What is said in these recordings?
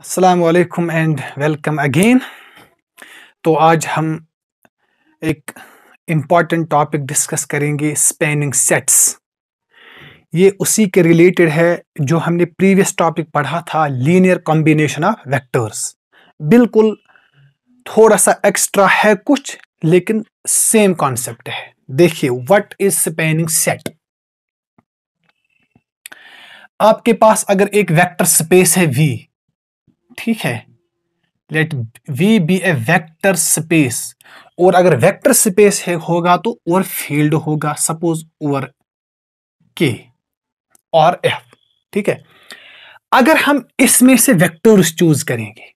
Aslam and welcome again तो आज हम एक इम्पॉर्टेंट टॉपिक डिस्कस करेंगे स्पेनिंग सेट्स ये उसी के रिलेटेड है जो हमने प्रीवियस टॉपिक पढ़ा था लीनियर कॉम्बिनेशन ऑफ वेक्टर्स बिल्कुल थोड़ा सा एक्स्ट्रा है कुछ लेकिन सेम कॉन्सेप्ट है देखिए व्हाट इज स्पेनिंग सेट आपके पास अगर एक वेक्टर स्पेस है वी ठीक है let V be a vector space और अगर वेक्टर स्पेस है होगा तो ओवर फील्ड होगा सपोज और के और एफ ठीक है अगर हम इसमें से वेक्टर्स चूज करेंगे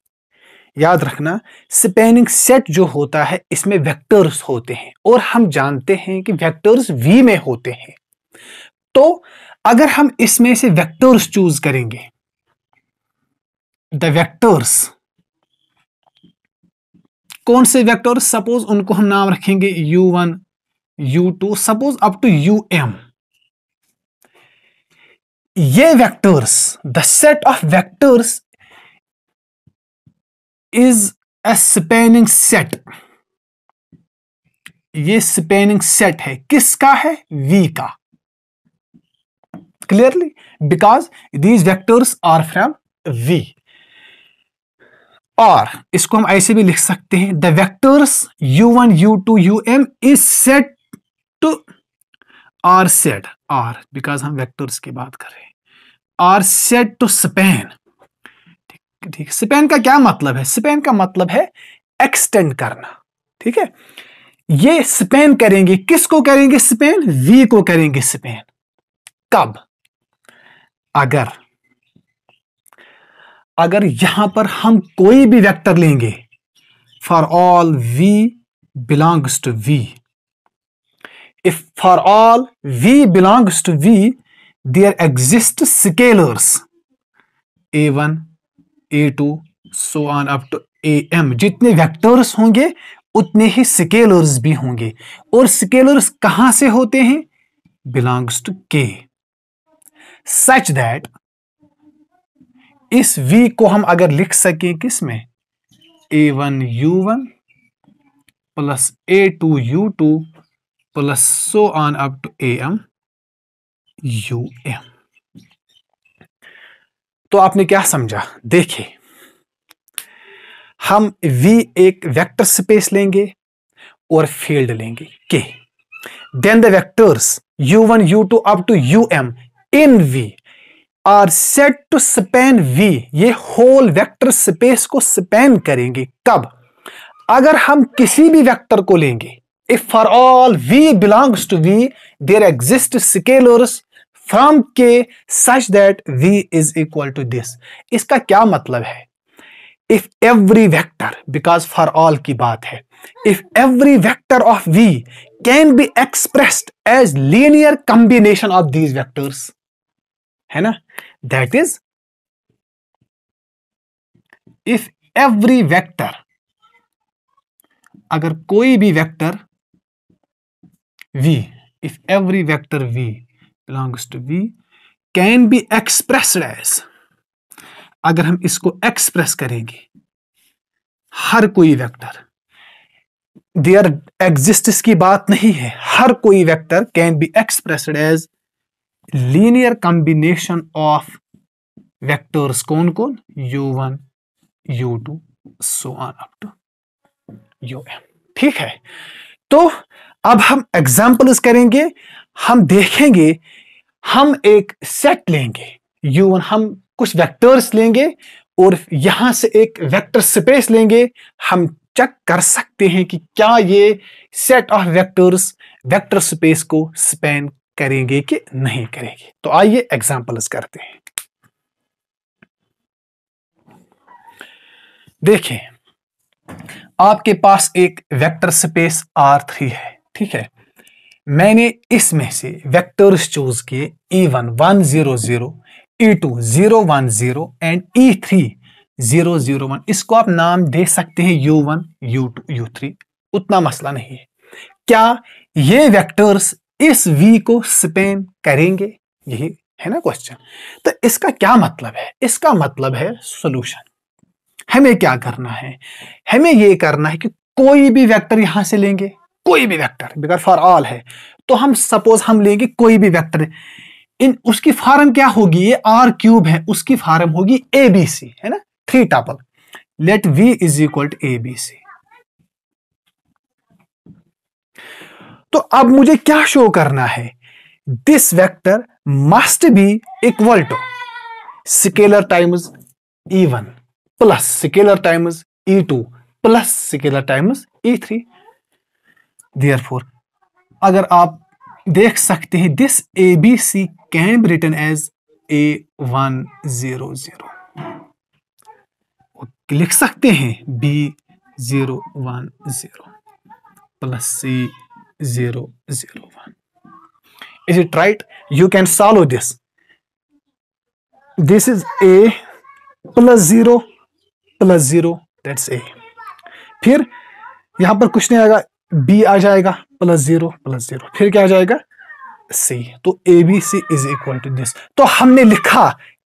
याद रखना स्पेनिंग सेट जो होता है इसमें वेक्टर्स होते हैं और हम जानते हैं कि वेक्टर्स वी में होते हैं तो अगर हम इसमें से वेक्टर्स चूज करेंगे द वेक्टर्स कौन से वेक्टर सपोज उनको हम नाम रखेंगे u one u two suppose up to u m ये vectors the set of vectors is a spanning set ये स्पेनिंग सेट है किसका है वी का clearly because these vectors are from V और इसको हम ऐसे भी लिख सकते हैं the vectors u one u two u m is set to are set R because हम वेक्टर्स की बात कर रहे हैं आर सेट टू स्पेन ठीक है स्पेन का क्या मतलब है स्पेन का मतलब है एक्सटेंड करना ठीक है ये स्पेन करेंगे किसको करेंगे स्पेन वी को करेंगे स्पेन कब अगर अगर यहां पर हम कोई भी वेक्टर लेंगे for all v belongs to V if for all v belongs to V there exist scalars a one a two so on up to a m जितने वेक्टर्स होंगे उतने ही स्केलर्स भी होंगे और स्केलर्स कहां से होते हैं बिलोंग्स टू के सच दैट इस v को हम अगर लिख सकें किस में a one u one plus a two u two plus so on up to a m u m तो आपने क्या समझा देखिए हम v एक वेक्टर स्पेस लेंगे और फील्ड लेंगे के then the vectors u1 u2 up to um in v are set to span V ये होल वेक्टर स्पेस को स्पेन करेंगे कब अगर हम किसी भी वेक्टर को लेंगे if for all v belongs to V there exist scalars from K such that v is equal to this इसका क्या मतलब है if every vector because for all की बात है if every vector of we can be expressed as linear combination of these vectors है ना that is if every vector अगर कोई भी vector v if every vector v belongs to v can be express as अगर हम इसको express करेंगे हर कोई वेक्टर देयर एग्जिस्ट की बात नहीं है हर कोई vector can be express as linear combination of vectors कौन कौन u one u two so on up to u m ठीक है तो अब हम एग्जाम्पल्स करेंगे हम देखेंगे हम एक सेट लेंगे यू वन हम कुछ वेक्टर्स लेंगे और यहां से एक वेक्टर स्पेस लेंगे हम चेक कर सकते हैं कि क्या ये set of vectors vector space को स्पेन करेंगे कि नहीं करेंगे तो आइए एग्जाम्पल्स करते हैं देखें आपके पास एक वेक्टर स्पेस आर थ्री है ठीक है मैंने इसमें से वेक्टर्स चूज किए e one one zero zero e two zero one zero and e three zero zero one इसको आप नाम दे सकते हैं u one u two u three उतना मसला नहीं है क्या ये वेक्टर्स इस वी को स्पेन करेंगे यही है ना क्वेश्चन तो इसका क्या मतलब है इसका मतलब है सोल्यूशन हमें क्या करना है हमें यह करना है कि कोई भी वेक्टर यहां से लेंगे कोई भी वेक्टर बिकॉज फॉर ऑल है तो हम सपोज हम लेंगे कोई भी वेक्टर इन उसकी फॉर्म क्या होगी ये आर क्यूब है उसकी फॉर्म होगी ए बी सी है ना three tuple let v is equal to a b c तो अब मुझे क्या शो करना है this vector must be equal to scalar times e one plus scalar times e two plus scalar times e three four अगर आप देख सकते हैं this a b c can return as a one zero zero लिख सकते हैं b zero one zero plus c 0, 0, 1. Is it right? You can solve this. This is A plus 0 plus 0 that's A. फिर यहां पर कुछ नहीं आएगा B आ जाएगा प्लस जीरो प्लस जीरो फिर क्या आ जाएगा C तो a b c is equal to this तो हमने लिखा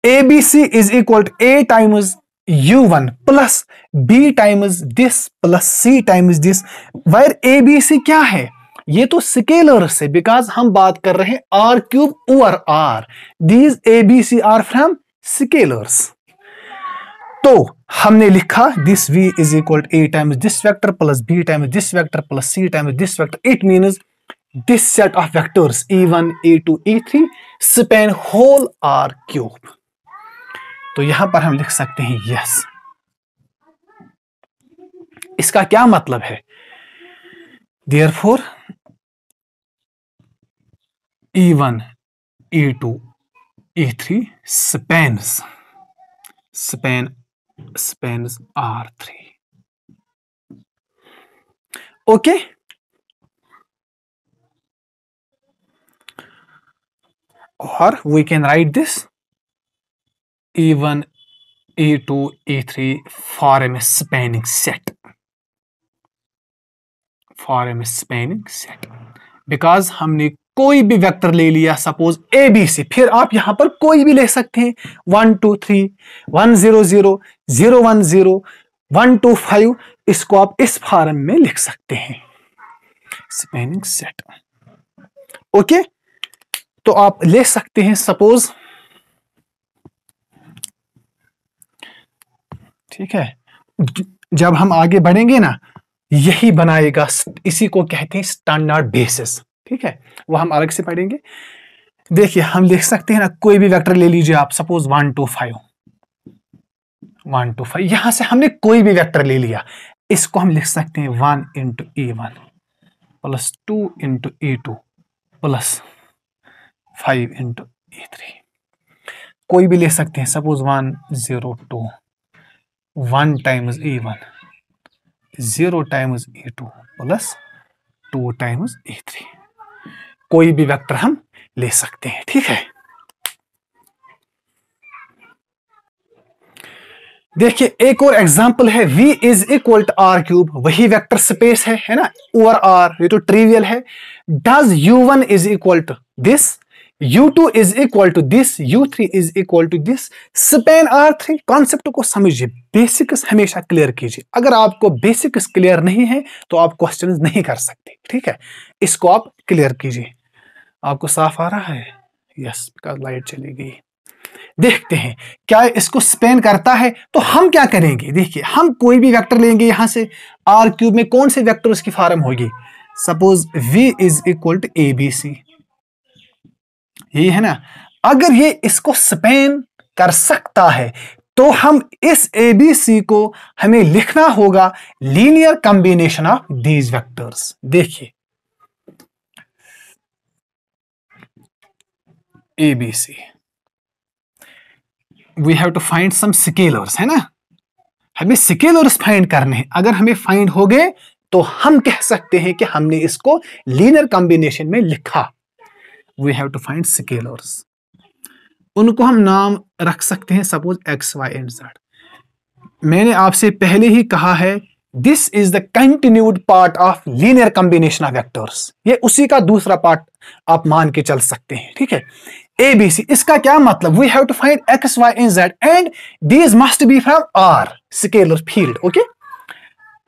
a b c is equal to a times u one plus b times this plus c times this where a b c क्या है ये तो स्केलर से because हम बात कर रहे हैं R cube over R these a b c are from scalars तो हमने लिखा this v is equal a times this vector plus b times this vector plus c times this vector it means this set of vectors a one a two a three span whole R cube तो यहां पर हम लिख सकते हैं yes इसका क्या मतलब है therefore E1, E2, E3 spans. Span spans R3. Okay. Or we can write this Even, E2, E3 form a spanning set. For a spanning set. Because हमने कोई भी वेक्टर ले लिया सपोज ए बी सी फिर आप यहां पर कोई भी ले सकते हैं one two three one zero zero zero one zero one two five इसको आप इस फॉर्म में लिख सकते हैं स्पेनिंग सेट ओके तो आप ले सकते हैं सपोज ठीक है जब हम आगे बढ़ेंगे ना यही बनाएगा इसी को कहते हैं स्टैंडर्ड बेसिस ठीक है वो हम अलग से पढ़ेंगे देखिए हम लिख सकते हैं ना कोई भी वेक्टर ले लीजिए आप suppose one two five one two five यहां से हमने कोई भी वेक्टर ले लिया इसको हम लिख सकते हैं one into a one plus two into a two plus five into a three कोई भी ले सकते हैं suppose one zero two one times a one zero times a two plus two times a three कोई भी vector हम ले सकते हैं ठीक है देखिए एक और एग्जांपल है v is equal to R cube वही वेक्टर स्पेस है है ना ओवर r ये तो ट्रिवियल है does u1 one is equal to this u2 two is equal to this u three is equal to this span R three concept को समझिए basics हमेशा क्लियर कीजिए अगर आपको बेसिक्स क्लियर नहीं है तो आप क्वेश्चन नहीं कर सकते ठीक है इसको आप क्लियर कीजिए आपको साफ आ रहा है यस का लाइट चली गई देखते हैं क्या इसको स्पेन करता है तो हम क्या करेंगे देखिए हम कोई भी वेक्टर लेंगे यहां से आर क्यूब में कौन से वेक्टर उसकी फार्म होगी suppose v is equal to a b c यही है ना अगर ये इसको स्पेन कर सकता है तो हम इस ए बी सी को हमें लिखना होगा linear combination of these vectors देखिए a b c we have to find some scalars है ना हमें स्केलर्स फाइंड करने हैं अगर हमें फाइंड हो गए तो हम कह सकते हैं कि हमने इसको लीनर कॉम्बिनेशन में लिखा we have to find scalars उनको हम नाम रख सकते हैं suppose x y and z मैंने आपसे पहले ही कहा है this is the continued part of linear combination of vectors ये उसी का दूसरा पार्ट आप मान के चल सकते हैं ठीक है ए बी सी इसका क्या मतलब we have to find x y and z and these must be from R scalar field okay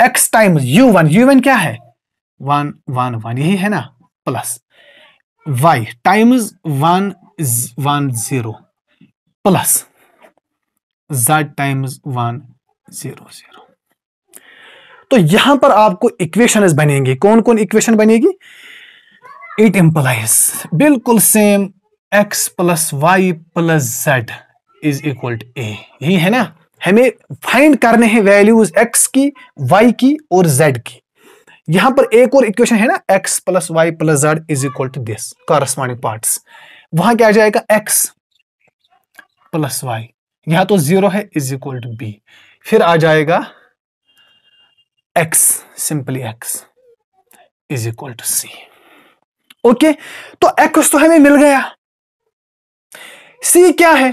x times u one u one क्या है वन वन वन यही है ना plus y times one one zero plus z times one zero zero तो यहां पर आपको equation बनेंगी कौन कौन इक्वेशन बनेगी इट इंप्लाइज बिल्कुल same x plus y plus z is equal to a यही है ना हमें फाइंड करने हैं वैल्यूज एक्स की वाई की और जेड की यहां पर एक और इक्वेशन है ना x plus y plus z is equal to this corresponding part वहां क्या आ जाएगा एक्स प्लस वाई यहां तो जीरो है इज इक्वल टू बी फिर आ जाएगा x simply x is equal to c okay तो x तो हमें मिल गया c क्या है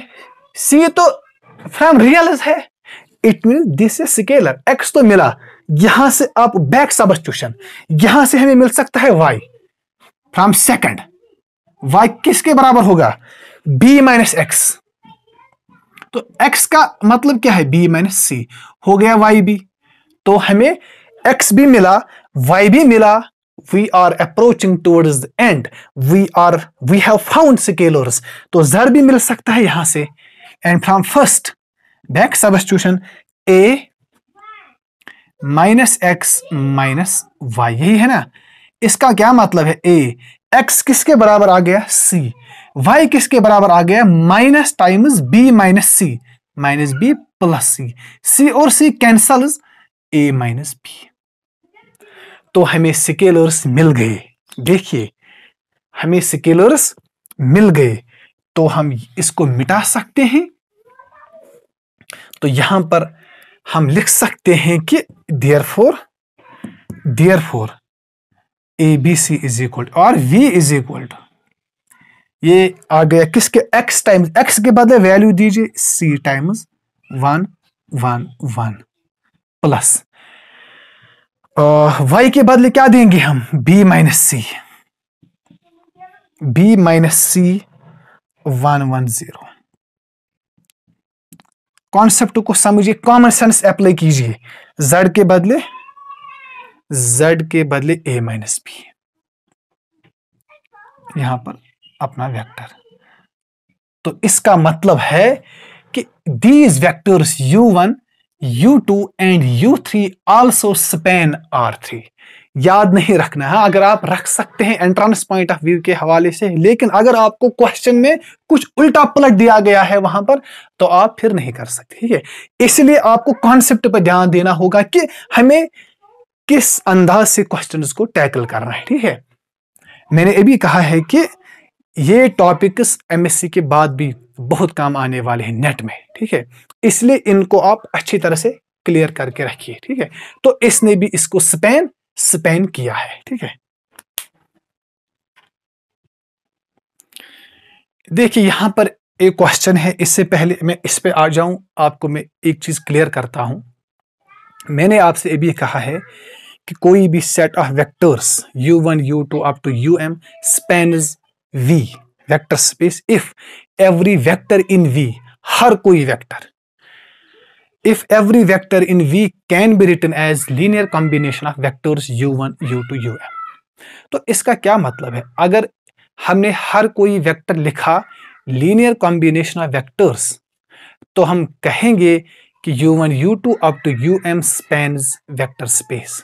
c तो फ्रॉम रियल है it mean this is scalar x तो मिला यहां से आप बैक सबस्टिट्यूशन यहां से हमें मिल सकता है y फ्रॉम सेकंड y किसके बराबर होगा b माइनस एक्स तो x का मतलब क्या है b माइनस सी हो गया वाई बी तो हमें एक्स भी मिला वाई भी मिला we are approaching towards the end we are we have found scalars तो जर भी मिल सकता है यहां से and from first back substitution a minus x minus y यही है ना इसका क्या मतलब है ए एक्स किसके बराबर आ गया सी वाई किसके बराबर आ गया minus times b minus c minus b plus c c और c cancels a minus b तो हमें स्केलर्स मिल गए देखिए हमें स्केलर्स मिल गए तो हम इसको मिटा सकते हैं तो यहां पर हम लिख सकते हैं कि therefore therefore a b c is equal और वी इज इक्वल ये आ गया किसके एक्स टाइम्स एक्स के बदले वैल्यू दीजिए c times one one one plus y के बदले क्या देंगे हम b minus c b minus c one one zero concept को समझिए कॉमन सेंस अप्लाई कीजिए जेड के बदले जेड के बदले ए माइनस बी यहां पर अपना वेक्टर तो इसका मतलब है कि these vectors u one U2 and U3 also span R3 याद नहीं रखना है अगर आप रख सकते हैं एंट्रांस पॉइंट ऑफ व्यू के हवाले से लेकिन अगर आपको क्वेश्चन में कुछ उल्टा पलट दिया गया है वहां पर तो आप फिर नहीं कर सकते ठीक है इसलिए आपको कॉन्सेप्ट पर ध्यान देना होगा कि हमें किस अंदाज से क्वेश्चंस को टैकल करना है ठीक है मैंने अभी कहा है कि ये टॉपिक्स एमएससी के बाद भी बहुत काम आने वाले हैं नेट में ठीक है इसलिए इनको आप अच्छी तरह से क्लियर करके रखिए ठीक है तो इसने भी इसको स्पेन स्पेन किया है ठीक है देखिए यहां पर एक क्वेश्चन है इससे पहले मैं इस पे आ जाऊं आपको मैं एक चीज क्लियर करता हूं मैंने आपसे ये भी कहा है कि कोई भी set of vectors u1 u2 up to um spans v vector space if every vector in V हर कोई vector if every vector in v can be written as linear combination of vectors u1 u2 m तो इसका क्या मतलब है अगर हमने हर कोई वेक्टर लिखा लीनियर कॉम्बिनेशन ऑफ वेक्टर्स तो हम कहेंगे कि u two up to u m span vector space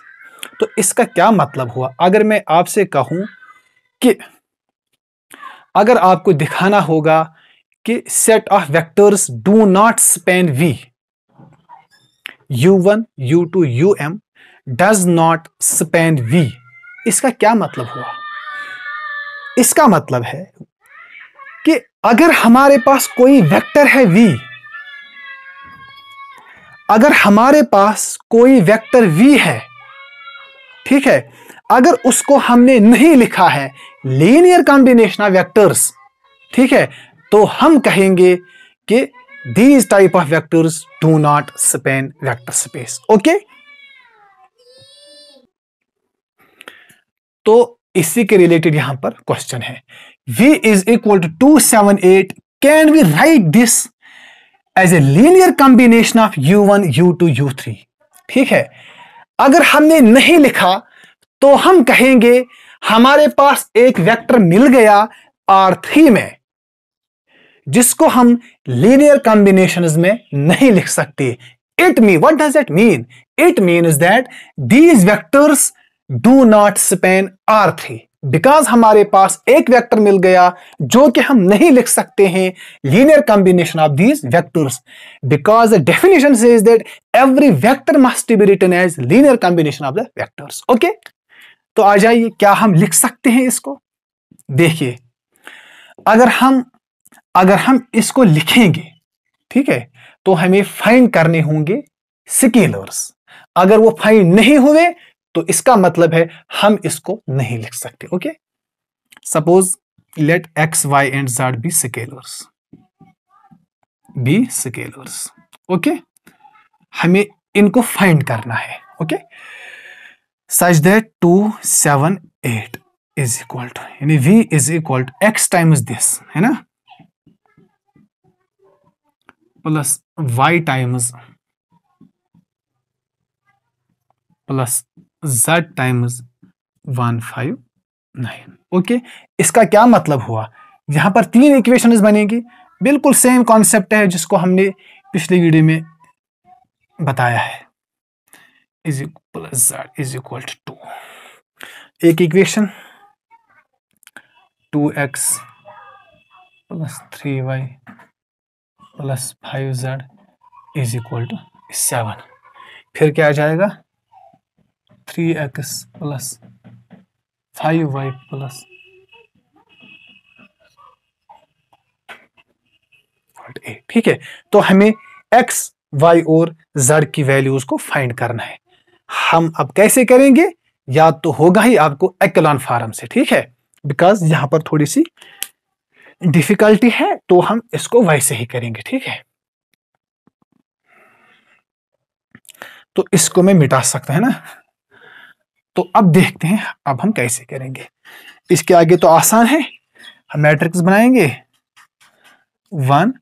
तो इसका क्या मतलब हुआ अगर मैं आपसे कहूं कि अगर आपको दिखाना होगा कि set of vectors do not span V u one u two u m does not span V इसका क्या मतलब हुआ इसका मतलब है कि अगर हमारे पास कोई वेक्टर है वी अगर हमारे पास कोई वेक्टर वी है ठीक है अगर उसको हमने नहीं लिखा है लीनियर कॉम्बिनेशन ऑफ वेक्टर्स ठीक है तो हम कहेंगे कि these type of vectors do not span vector space okay तो इसी के रिलेटेड यहां पर क्वेश्चन है v is equal to two seven eight can we write this as a linear combination of u1, one u two u three ठीक है अगर हमने नहीं लिखा तो हम कहेंगे हमारे पास एक वेक्टर मिल गया R3 में जिसको हम लीनियर कॉम्बिनेशन में नहीं लिख सकते it mean what it mean mean it that these vectors do not span R three because हमारे पास एक वेक्टर मिल गया जो कि हम नहीं लिख सकते हैं linear combination of these vectors because the definition is that every vector must be written as linear combination of the vectors okay तो आ जाइए क्या हम लिख सकते हैं इसको देखिए अगर हम अगर हम इसको लिखेंगे ठीक है तो हमें फाइंड करने होंगे स्केलर्स अगर वो फाइंड नहीं हुए तो इसका मतलब है हम इसको नहीं लिख सकते okay suppose let x y and z be scalars be scalars okay हमें इनको फाइंड करना है okay such that two seven eight is equal to यानी v is equal to x times this है ना plus y times plus z times one five nine okay इसका क्या मतलब हुआ यहां पर तीन इक्वेशन बनेगी बिल्कुल सेम कॉन्सेप्ट है जिसको हमने पिछली वीडियो में बताया है is plus z is equal to two एक equation two x plus three y plus five z is equal to seven फिर क्या आ जाएगा three x plus five y plus ठीक है तो हमें एक्स वाई और जेड की वैल्यूज को फाइंड करना है हम अब कैसे करेंगे याद तो होगा ही आपको एक्लॉन फार्म से ठीक है बिकॉज यहां पर थोड़ी सी डिफिकल्टी है तो हम इसको वैसे ही करेंगे ठीक है तो इसको मैं मिटा सकता है ना तो अब देखते हैं अब हम कैसे करेंगे इसके आगे तो आसान है हम मैट्रिक्स बनाएंगे वन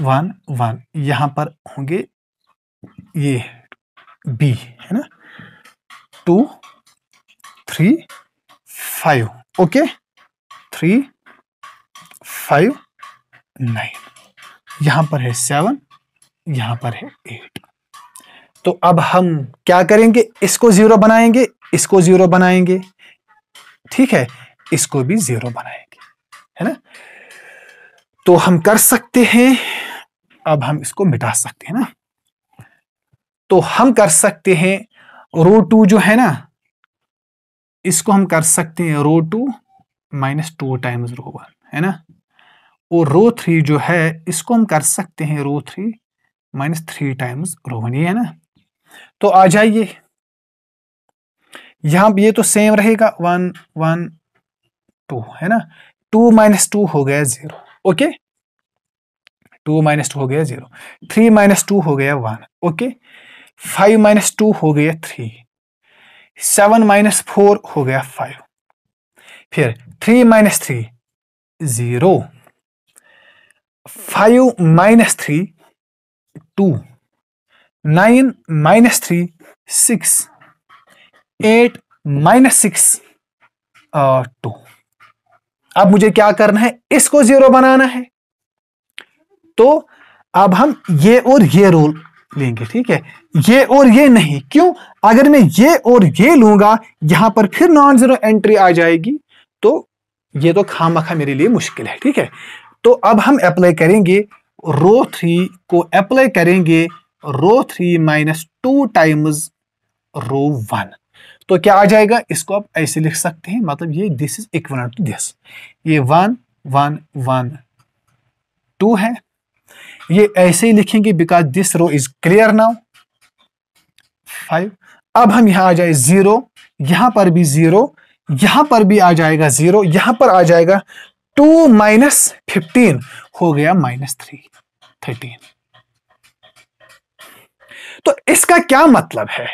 वन वन यहां पर होंगे ये बी है ना two three five okay three five nine यहां पर है सेवन यहां पर है एट तो अब हम क्या करेंगे इसको जीरो बनाएंगे इसको जीरो बनाएंगे ठीक है इसको भी जीरो बनाएंगे है ना तो हम कर सकते हैं अब हम इसको मिटा सकते हैं ना तो हम कर सकते हैं रो टू जो है ना इसको हम कर सकते हैं row two minus two times row one है ना और रो थ्री जो है इसको हम कर सकते हैं row three minus three times row one ये है ना तो आ जाइए यहां ये तो सेम रहेगा वन वन टू है ना टू माइनस टू हो गया zero okay two minus two हो गया जीरो थ्री माइनस टू हो गया one okay five minus two हो गया थ्री सेवन माइनस फोर हो गया फाइव फिर three minus three zero five minus three two nine minus three six eight minus six two अब मुझे क्या करना है इसको जीरो बनाना है तो अब हम ये और ये रोल लेंगे ठीक है ये और ये नहीं क्यों अगर मैं ये और ये लूंगा यहां पर फिर नॉन जीरो एंट्री आ जाएगी तो ये तो खामखा मेरे लिए मुश्किल है ठीक है तो अब हम अप्लाई करेंगे रो थ्री को अप्लाई करेंगे row three minus two times row one तो क्या आ जाएगा इसको आप ऐसे लिख सकते हैं मतलब ये this is equal to this ये वन वन वन टू है ये ऐसे ही लिखेंगे because this row is clear now five अब हम यहां आ जाए जीरो यहां पर भी जीरो यहां पर भी आ जाएगा जीरो यहां पर आ जाएगा टू माइनस फिफ्टीन हो गया माइनस थ्री थर्टीन तो इसका क्या मतलब है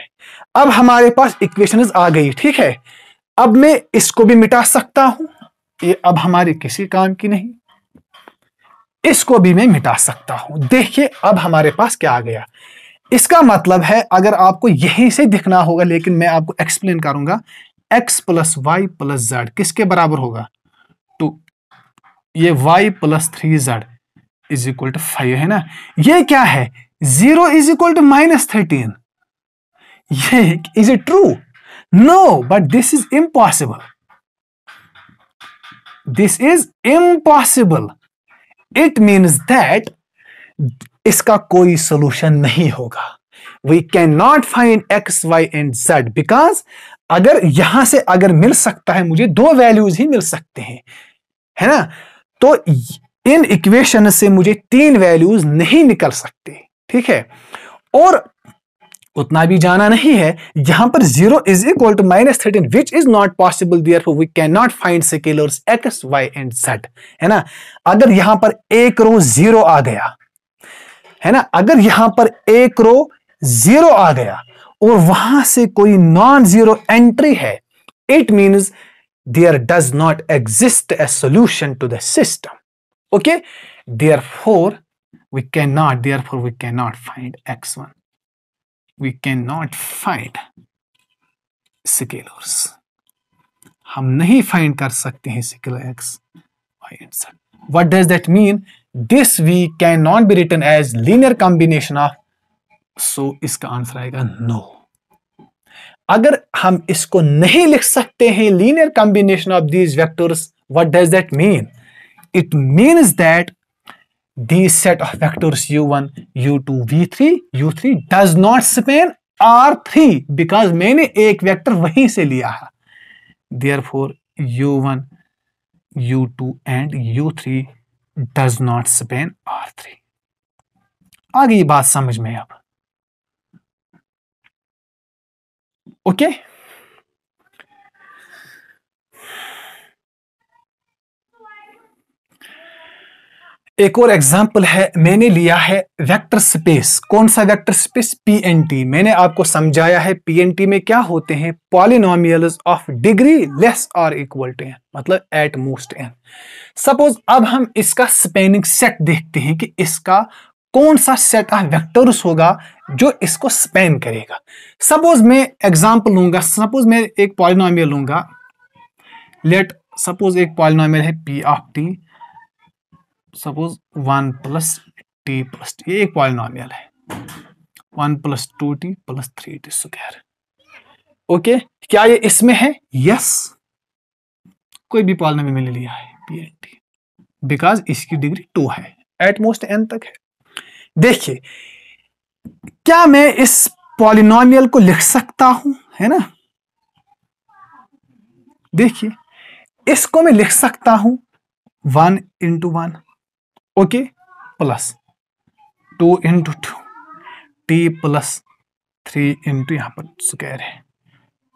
अब हमारे पास इक्वेशन आ गई ठीक है अब मैं इसको भी मिटा सकता हूं ये अब हमारे किसी काम की नहीं इसको भी मैं मिटा सकता हूं देखिए अब हमारे पास क्या आ गया इसका मतलब है अगर आपको यहीं से दिखना होगा लेकिन मैं आपको एक्सप्लेन करूंगा x plus y plus z किसके बराबर होगा ये y plus three z is equal to five है ना ये क्या है zero is equal to minus thirteen ये is it true no but this is impossible this is impossible it means that इसका कोई सोल्यूशन नहीं होगा we can not find x y and z because अगर यहां से अगर मिल सकता है मुझे दो वैल्यूज ही मिल सकते हैं है ना तो इन इक्वेशन से मुझे तीन वैल्यूज नहीं निकल सकते ठीक है और उतना भी जाना नहीं है यहां पर zero is equal to minus thirteen which is not possible therefore we can not find scalars x y and z है ना अगर यहां पर एक रो जीरो आ गया है ना अगर यहां पर एक रो जीरो आ गया और वहां से कोई नॉन जीरो एंट्री है it means there does not exist a solution to the system okay therefore we cannot therefore we cannot find x1 we cannot find scalars हम नहीं find कर सकते हैं scalar x y and z what does that mean this we cannot be written as linear combination of so इसका answer आएगा no अगर हम इसको नहीं लिख सकते हैं linear combination of these vectors what does that mean it means that the set of vectors u one u two v three u three does not span R three because मैंने एक vector वहीं से लिया है therefore u one u two and u three does not span R three आगे बात समझ में अब ओके एक और एग्जाम्पल है मैंने लिया है वेक्टर स्पेस कौन सा vector space P n t मैंने आपको समझाया है पी एन टी में क्या होते हैं पॉलिनोमियल्स ऑफ डिग्री लेस और इक्वल टू एन मतलब एट मोस्ट एन सपोज अब हम इसका स्पेनिंग सेट देखते हैं कि इसका कौन सा सेट ऑफ वेक्टर्स होगा जो इसको स्पेन करेगा सपोज मैं एग्जाम्पल लूंगा सपोज मैं एक पॉलिनॉमियल लूंगा लेट सपोज एक पॉलिनॉमियल है p of t suppose one plus t plus t ये एक पॉलिनॉमियल है one plus two t plus three t square okay क्या ये इसमें है यस yes. कोई भी पॉलिनॉमियल मैंने लिया है पी एन टी बिकॉज इसकी डिग्री टू है एटमोस्ट एन तक है देखिए क्या मैं इस पॉलिनोमियल को लिख सकता हूं है ना देखिए इसको मैं लिख सकता हूं one into one okay plus two into two t plus three into यहां पर स्क्वायर है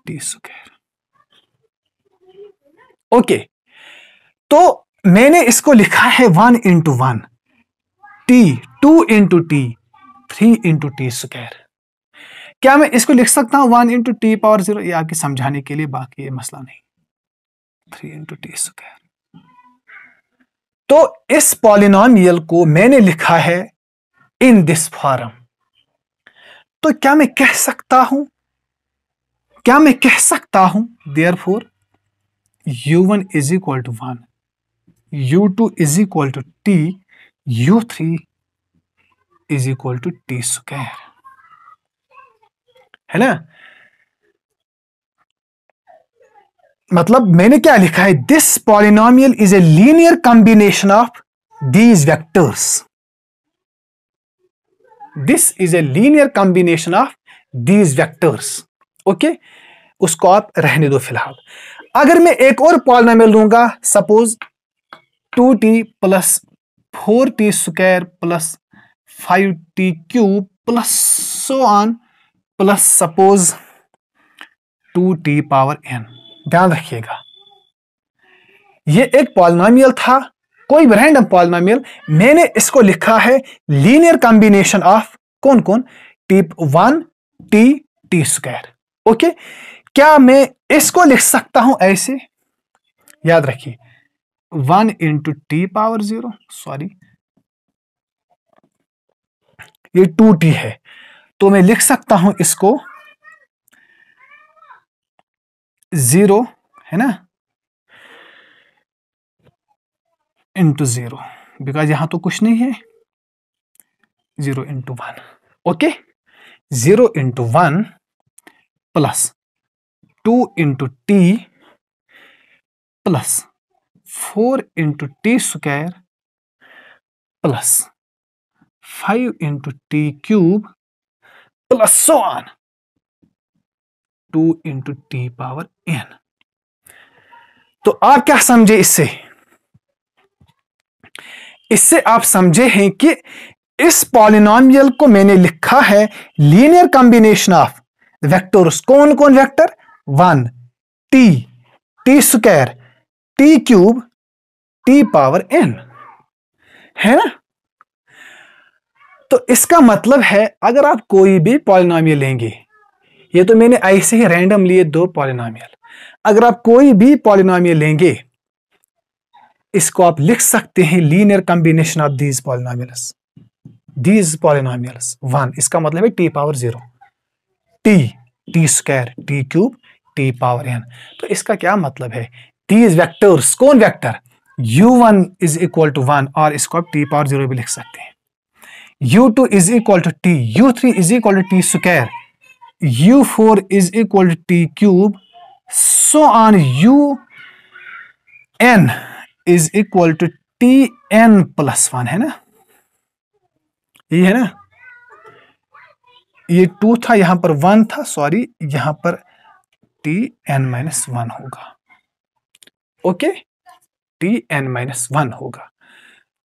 टी स्क्वायर ओके तो मैंने इसको लिखा है one into one t two into t three into t square क्या मैं इसको लिख सकता हूं one into t power zero आपके समझाने के लिए बाकी ये मसला नहीं थ्री इंटू टी स्क्वायर तो इस पॉलिनोमियल को मैंने लिखा है इन दिस फॉर्म तो क्या मैं कह सकता हूं क्या मैं कह सकता हूं therefore u one is equal to one u two is equal to t u three is equal to t square है ना मतलब मैंने क्या लिखा है this polynomial is a linear combination of these vectors this is a linear combination of these vectors okay उसको आप रहने दो फिलहाल अगर मैं एक और पॉलिनोमियल लूंगा suppose two t plus four t square plus five t cube plus so on plus suppose two t power n ध्यान रखिएगा ये एक पॉलिनामियल था कोई भी रैंडम पॉलिनामियल मैंने इसको लिखा है लीनियर कॉम्बिनेशन ऑफ कौन कौन टीप one t t square okay क्या मैं इसको लिख सकता हूं ऐसे याद रखिए one into t power zero sorry ये टू टी है तो मैं लिख सकता हूं इसको जीरो है ना इंटू जीरो बिकॉज यहां तो कुछ नहीं है zero into one okay zero into one plus two into t plus four into t square plus five into t cube plus so on two into t power n तो आप क्या समझे इससे इससे आप समझे हैं कि इस पॉलिनॉमियल को मैंने लिखा है लीनियर कॉम्बिनेशन ऑफ वेक्टर्स कौन कौन vector one t t square t cube t power n है ना तो इसका मतलब है अगर आप कोई भी पॉलिनामियल लेंगे ये तो मैंने ऐसे ही रैंडम लिए दो पॉलिनामियल अगर आप कोई भी पॉलिनामियल लेंगे इसको आप लिख सकते हैं linear combination of these polynomials these polynomials one इसका मतलब है t power zero t t square t cube t power n तो इसका क्या मतलब है दीज वेक्टर्स कौन vector u1 one is equal to one और इसको आप टी पावर जीरो भी लिख सकते हैं u2 two is equal to t u three is equal to t square u four is equal to t cube so on u n is equal to t n plus one है ना ये है ना ये to था यहां पर one था सॉरी यहां पर टी एन माइनस वन होगा okay t n minus one होगा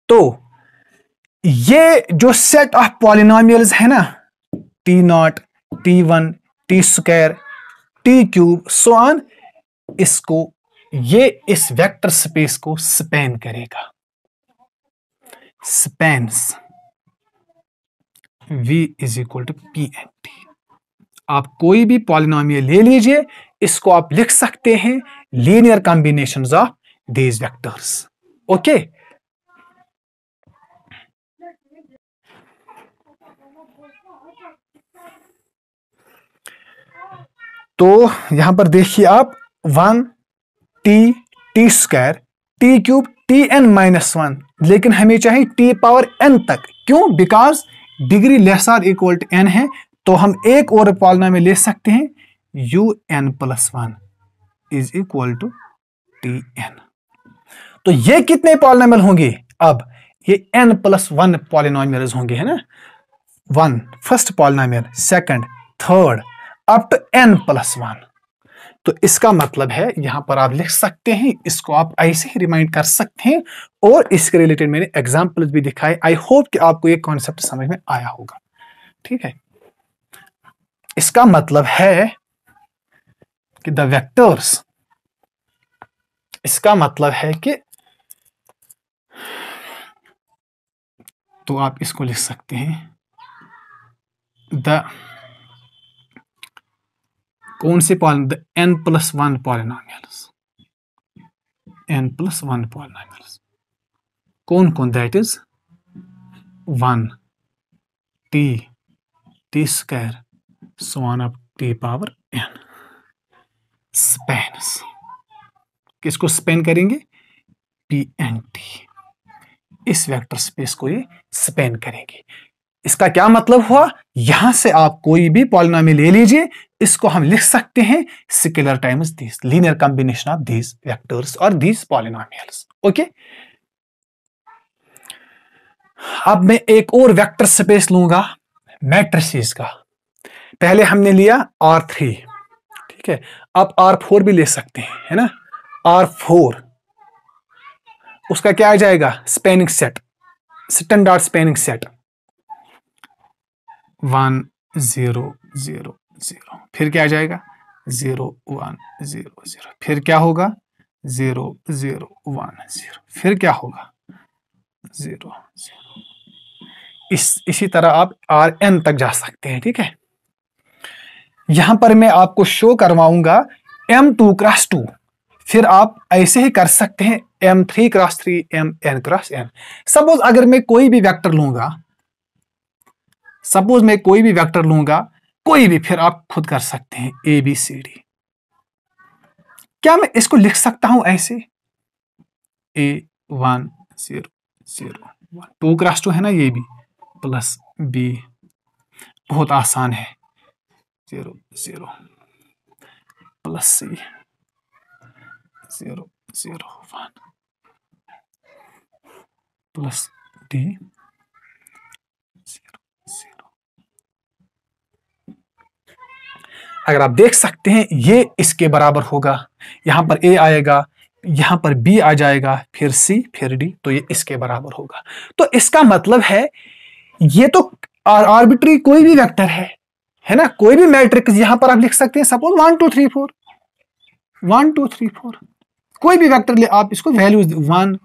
तो ये जो सेट ऑफ पॉलिनॉमियल्स है ना t naught t one t square t cube so on इसको ये इस वेक्टर स्पेस को स्पेन करेगा spans v is equal to P n t आप कोई भी पॉलिनोमियल ले लीजिए इसको आप लिख सकते हैं linear combinations of these vectors. Okay. तो यहां पर देखिए आप one t t square t cube t n minus one लेकिन हमें चाहिए टी पावर एन तक क्यों because degree less or equal to n है तो हम एक और पॉलना में ले सकते हैं u n plus one is equal to t n तो ये कितने पॉलिनोमियल होंगे अब ये एन प्लस वन पॉलिनोमियल्स होंगे है ना one first polynomial second third up to n plus one तो इसका मतलब है यहां पर आप लिख सकते हैं इसको आप ऐसे ही रिमाइंड कर सकते हैं और इसके रिलेटेड मैंने एग्जाम्पल भी दिखाए आई होप कि आपको ये कॉन्सेप्ट समझ में आया होगा ठीक है इसका मतलब है कि द वेक्टर्स इसका मतलब है कि तो आप इसको लिख सकते हैं द कौन से पॉल the n plus one polynomials n plus one पॉलिनाम कौन कौन that is one t t square so one of t power n spans किसको स्पेन करेंगे पी एन टी इस वेक्टर स्पेस को ये स्पेन करेंगे इसका क्या मतलब हुआ यहां से आप कोई भी पॉलिनॉमी ले लीजिए इसको हम लिख सकते हैं सिकुलर times this linear combination of these vectors और दीज पॉलिनॉमियल्स ओके अब मैं एक और वेक्टर स्पेस लूंगा मैट्रिसेस का पहले हमने लिया आर थ्री ठीक है आप आर फोर भी ले सकते हैं है ना आर फोर उसका क्या आ जाएगा spanning set standard spanning set one zero zero zero फिर क्या आ जाएगा जीरो वन जीरो जीरो फिर क्या होगा जीरो जीरो वन जीरो फिर क्या होगा जीरो जीरो इस इसी तरह आप आर एन तक जा सकते हैं ठीक है यहां पर मैं आपको शो करवाऊंगा एम टू क्रॉस टू फिर आप ऐसे ही कर सकते हैं M three cross three M n cross n suppose अगर मैं कोई भी वेक्टर लूंगा सपोज मैं कोई भी वेक्टर लूंगा कोई भी फिर आप खुद कर सकते हैं ए बी सी डी क्या मैं इसको लिख सकता हूं ऐसे A one zero zero two cross two है ना ये भी प्लस बी बहुत आसान है zero zero plus C, zero zero one plus D, अगर आप देख सकते हैं ये इसके बराबर होगा यहां पर ए आएगा यहां पर बी आ जाएगा फिर सी फिर डी तो ये इसके बराबर होगा तो इसका मतलब है ये तो आर्बिट्री कोई भी वेक्टर है है ना कोई भी मैट्रिक्स यहां पर आप लिख सकते हैं suppose one two three four one two three four कोई भी वेक्टर ले आप इसको वैल्यूज वन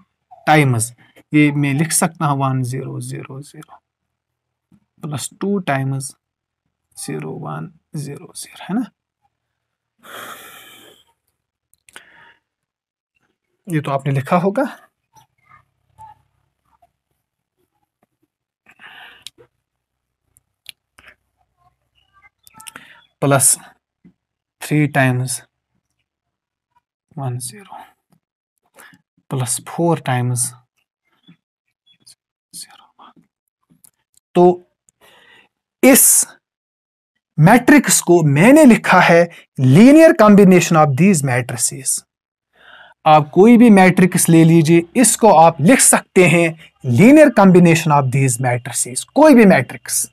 टाइम्स ये मैं लिख सकता हूं one zero zero zero plus two times zero one zero zero है ना ये तो आपने लिखा होगा plus three times one zero plus four times तो इस मैट्रिक्स को मैंने लिखा है linear combination of these matrices आप कोई भी मैट्रिक्स ले लीजिए इसको आप लिख सकते हैं linear combination of these matrices कोई भी matrix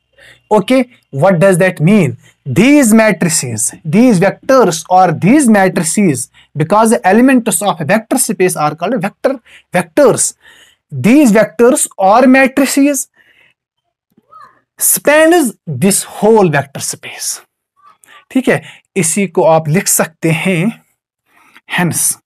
okay what does that mean these matrices these vectors और these matrices because the elements of vector space are called vector vectors these vectors और matrices span this whole vector space ठीक है इसी को आप लिख सकते हैं हेंस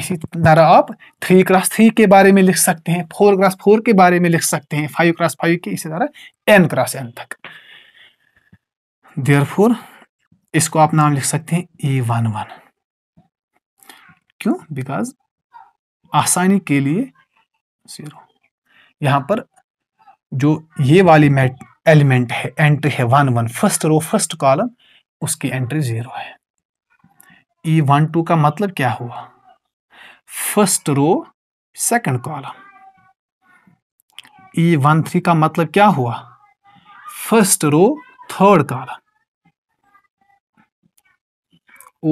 इसी तरह आप थ्री क्रॉस थ्री के बारे में लिख सकते हैं फोर क्रॉस फोर के बारे में लिख सकते हैं फाइव क्रॉस फाइव के इसी तरह एन क्रॉस एन तक देयर इसको आप नाम लिख सकते हैं ए वन वन क्यों बिकॉज आसानी के लिए जीरो यहां पर जो ये वाली मैट एलिमेंट है एंट्री है one one first row first column उसकी एंट्री जीरो है ई वन टू का मतलब क्या हुआ first row second column e one three का मतलब क्या हुआ फर्स्ट रो थर्ड कॉलम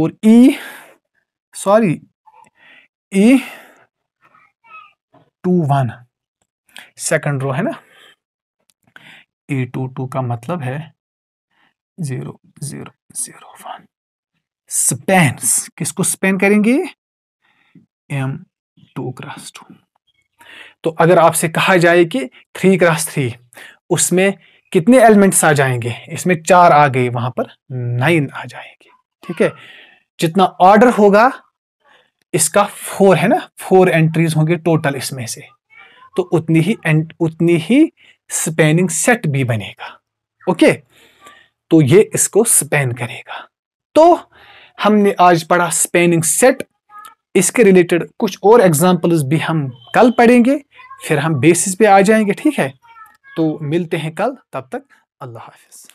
और e sorry E to one second row है ना ए टू टू का मतलब है zero zero zero one spans किसको स्पेन करेंगे एम टू क्रॉस टू तो अगर आपसे कहा जाए कि थ्री क्रॉस थ्री उसमें कितने एलिमेंट्स आ जाएंगे इसमें चार आ गए वहां पर नाइन आ जाएंगे ठीक है जितना ऑर्डर होगा इसका फोर है ना फोर एंट्रीज होंगे टोटल इसमें से तो उतनी ही उतनी ही स्पेनिंग सेट भी बनेगा ओके तो ये इसको स्पेन करेगा तो हमने आज पढ़ा स्पेनिंग सेट इसके रिलेटेड कुछ और एग्जाम्पल्स भी हम कल पढ़ेंगे फिर हम बेसिस पे आ जाएंगे ठीक है तो मिलते हैं कल तब तक अल्लाह हाफिज़